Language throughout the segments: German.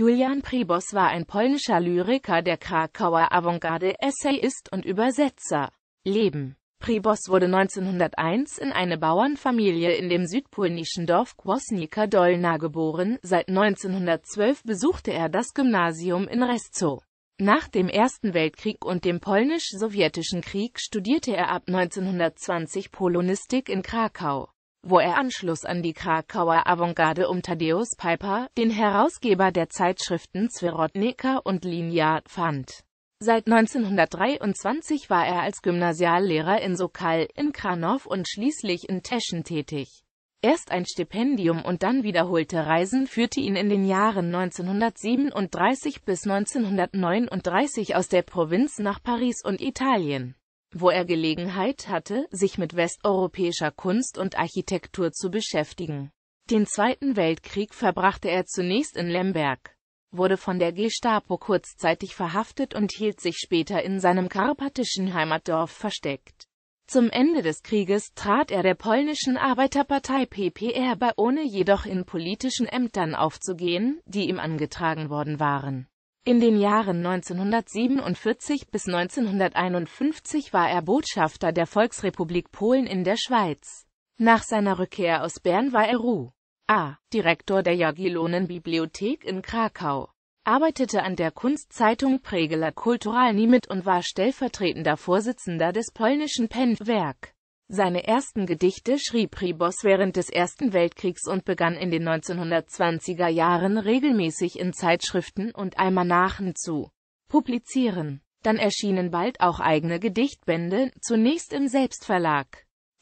Julian Pribos war ein polnischer Lyriker der Krakauer Avantgarde, Essayist und Übersetzer. Leben Pribos wurde 1901 in eine Bauernfamilie in dem südpolnischen Dorf Kwosnika Dolna geboren, seit 1912 besuchte er das Gymnasium in Reszow. Nach dem Ersten Weltkrieg und dem polnisch-sowjetischen Krieg studierte er ab 1920 Polonistik in Krakau wo er Anschluss an die Krakauer Avantgarde um Thaddeus Piper, den Herausgeber der Zeitschriften Zwirodnica und Linia, fand. Seit 1923 war er als Gymnasiallehrer in Sokal, in Kranow und schließlich in Teschen tätig. Erst ein Stipendium und dann wiederholte Reisen führte ihn in den Jahren 1937 bis 1939 aus der Provinz nach Paris und Italien wo er Gelegenheit hatte, sich mit westeuropäischer Kunst und Architektur zu beschäftigen. Den Zweiten Weltkrieg verbrachte er zunächst in Lemberg, wurde von der Gestapo kurzzeitig verhaftet und hielt sich später in seinem karpatischen Heimatdorf versteckt. Zum Ende des Krieges trat er der polnischen Arbeiterpartei PPR bei, ohne jedoch in politischen Ämtern aufzugehen, die ihm angetragen worden waren. In den Jahren 1947 bis 1951 war er Botschafter der Volksrepublik Polen in der Schweiz. Nach seiner Rückkehr aus Bern war er Ru. A. Direktor der Jagiellonen-Bibliothek in Krakau, arbeitete an der Kunstzeitung Pregela Kulturalni mit und war stellvertretender Vorsitzender des polnischen PEN-Werk. Seine ersten Gedichte schrieb Ribos während des Ersten Weltkriegs und begann in den 1920er Jahren regelmäßig in Zeitschriften und Almanachen zu publizieren. Dann erschienen bald auch eigene Gedichtbände, zunächst im Selbstverlag,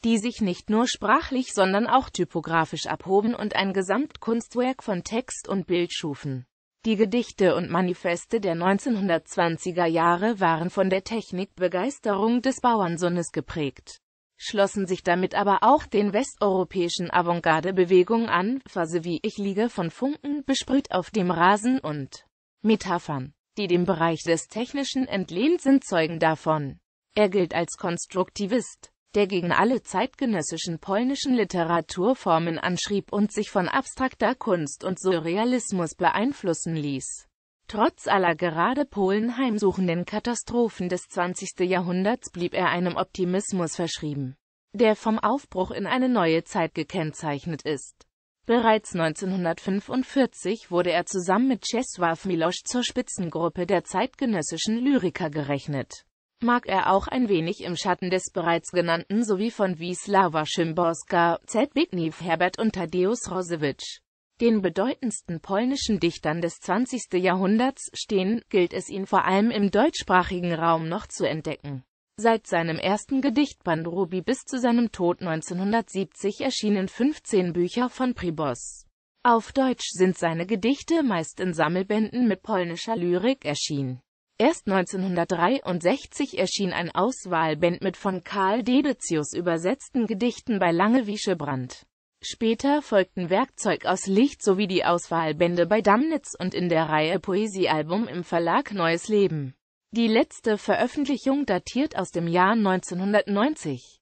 die sich nicht nur sprachlich, sondern auch typografisch abhoben und ein Gesamtkunstwerk von Text und Bild schufen. Die Gedichte und Manifeste der 1920er Jahre waren von der Technikbegeisterung des Bauernsohnes geprägt schlossen sich damit aber auch den westeuropäischen Avantgarde-Bewegungen an, Phase wie Ich liege von Funken besprüht auf dem Rasen und Metaphern, die dem Bereich des Technischen entlehnt sind, zeugen davon. Er gilt als Konstruktivist, der gegen alle zeitgenössischen polnischen Literaturformen anschrieb und sich von abstrakter Kunst und Surrealismus beeinflussen ließ Trotz aller gerade Polen heimsuchenden Katastrophen des 20. Jahrhunderts blieb er einem Optimismus verschrieben, der vom Aufbruch in eine neue Zeit gekennzeichnet ist. Bereits 1945 wurde er zusammen mit Czesław Milosz zur Spitzengruppe der zeitgenössischen Lyriker gerechnet. Mag er auch ein wenig im Schatten des bereits genannten sowie von Wisława Szymborska, Zbigniew Herbert und Tadeusz Rosewicz den bedeutendsten polnischen Dichtern des 20. Jahrhunderts, stehen, gilt es ihn vor allem im deutschsprachigen Raum noch zu entdecken. Seit seinem ersten Gedichtband Ruby bis zu seinem Tod 1970 erschienen 15 Bücher von Pribos. Auf Deutsch sind seine Gedichte meist in Sammelbänden mit polnischer Lyrik erschienen. Erst 1963 erschien ein Auswahlband mit von Karl Dedecius übersetzten Gedichten bei Lange Wieschebrand. Später folgten Werkzeug aus Licht sowie die Auswahlbände bei Damnitz und in der Reihe Poesiealbum im Verlag Neues Leben. Die letzte Veröffentlichung datiert aus dem Jahr 1990